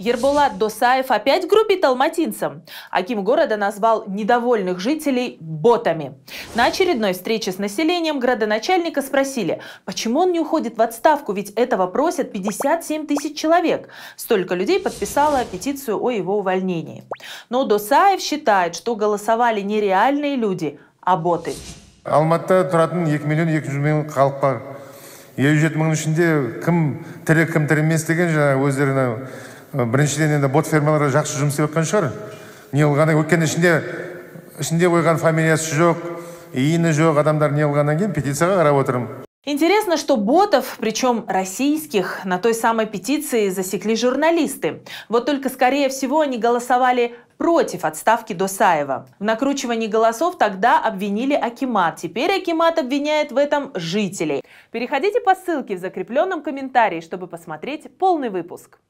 Ерболат Досаев опять грубит алматинцам. Аким города назвал недовольных жителей ботами. На очередной встрече с населением градоначальника спросили, почему он не уходит в отставку, ведь этого просят 57 тысяч человек. Столько людей подписало петицию о его увольнении. Но Досаев считает, что голосовали не реальные люди, а боты. Алматы тұратын 2 миллион 200 миллион халық бар елу жеті мыңның ішінде кім тірі кім тірі емес деген жаңағы өздеріне Э, біріншіден енді бот фермалары жақсы жұмыс істеп жатқан шығар неғылғаннан өйткені ішінде ішінде қойған фамилиясы жоқ иіні жоқ адамдар неғылғаннан кейін петицияға қарап отырмын Интересно, что ботов, причем российских, на той самой петиции засекли журналисты. Вот только, скорее всего, они голосовали против отставки Досаева. В накручивании голосов тогда обвинили Акимат. Теперь Акимат обвиняет в этом жителей. Переходите по ссылке в закрепленном комментарии, чтобы посмотреть полный выпуск.